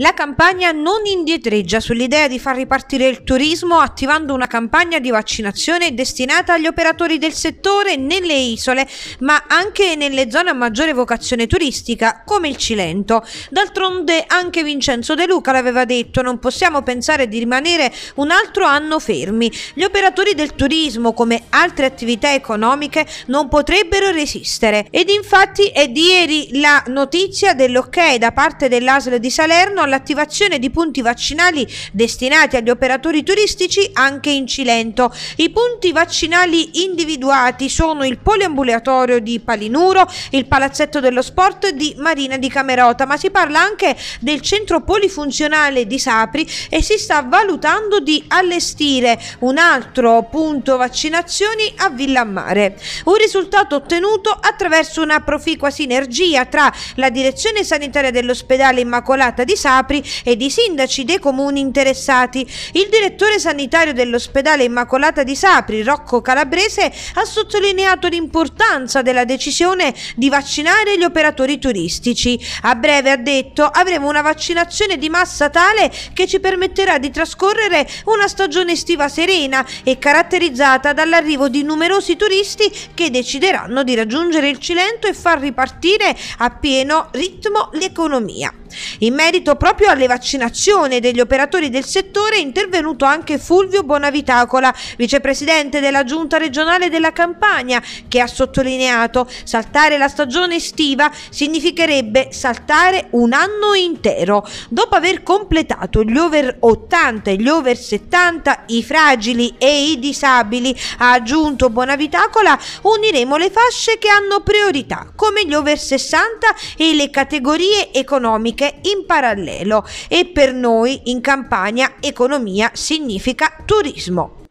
La campagna non indietreggia sull'idea di far ripartire il turismo attivando una campagna di vaccinazione destinata agli operatori del settore nelle isole, ma anche nelle zone a maggiore vocazione turistica, come il Cilento. D'altronde anche Vincenzo De Luca l'aveva detto, non possiamo pensare di rimanere un altro anno fermi. Gli operatori del turismo, come altre attività economiche, non potrebbero resistere. Ed infatti è di ieri la notizia dell'ok da parte dell'ASL di di Salerno all'attivazione di punti vaccinali destinati agli operatori turistici anche in Cilento. I punti vaccinali individuati sono il poliambulatorio di Palinuro, il palazzetto dello sport di Marina di Camerota, ma si parla anche del centro polifunzionale di Sapri e si sta valutando di allestire un altro punto vaccinazioni a Villammare. Un risultato ottenuto attraverso una proficua sinergia tra la direzione sanitaria dell'ospedale Immacolato Immacolata di Sapri e di sindaci dei comuni interessati. Il direttore sanitario dell'ospedale Immacolata di Sapri, Rocco Calabrese, ha sottolineato l'importanza della decisione di vaccinare gli operatori turistici. A breve, ha detto, avremo una vaccinazione di massa tale che ci permetterà di trascorrere una stagione estiva serena e caratterizzata dall'arrivo di numerosi turisti che decideranno di raggiungere il Cilento e far ripartire a pieno ritmo l'economia. In merito proprio alle vaccinazioni degli operatori del settore è intervenuto anche Fulvio Bonavitacola, vicepresidente della giunta regionale della Campania, che ha sottolineato saltare la stagione estiva significherebbe saltare un anno intero. Dopo aver completato gli over 80 e gli over 70, i fragili e i disabili, ha aggiunto Bonavitacola, uniremo le fasce che hanno priorità, come gli over 60 e le categorie economiche economiche in parallelo e per noi in campagna economia significa turismo.